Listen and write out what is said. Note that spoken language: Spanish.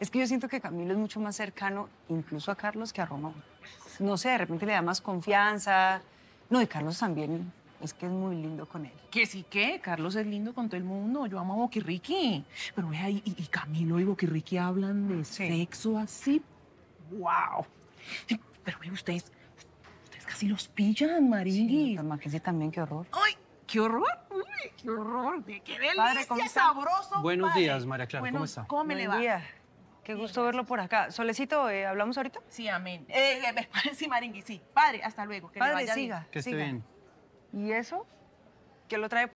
Es que yo siento que Camilo es mucho más cercano incluso a Carlos que a Romo. No sé, de repente le da más confianza. No, y Carlos también es que es muy lindo con él. ¿Qué, sí, que Carlos es lindo con todo el mundo. Yo amo a Boquirriqui. Pero vea, y, y Camilo y Boquirriqui hablan de sexo así. ¡Wow! Pero vea, ustedes, ustedes casi los pillan, Mamá, Sí, magia también, qué horror. ¡Ay, qué horror! qué horror! ¡Qué delicia, qué sabroso! Buenos días, María Clara, ¿cómo está? ¿Cómo le va? Qué gusto verlo por acá. Solecito, eh, ¿hablamos ahorita? Sí, amén. Eh, eh sí, Maringui, sí. Padre, hasta luego. Que Padre, vaya siga. Que esté bien. ¿Y eso? ¿Qué lo trae